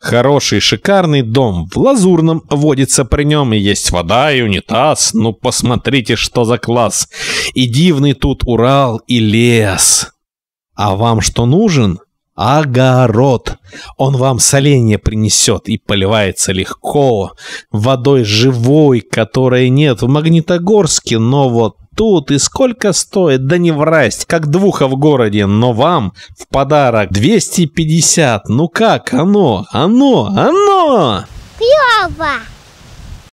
Хороший, шикарный дом. В Лазурном водится при нем и есть вода, и унитаз. Ну, посмотрите, что за класс. И дивный тут Урал, и лес. А вам что нужен? огород. Он вам соленье принесет и поливается легко, водой живой, которой нет в Магнитогорске, но вот тут и сколько стоит, да не врасть, как двуха в городе, но вам в подарок 250, ну как оно, оно, оно! Клево!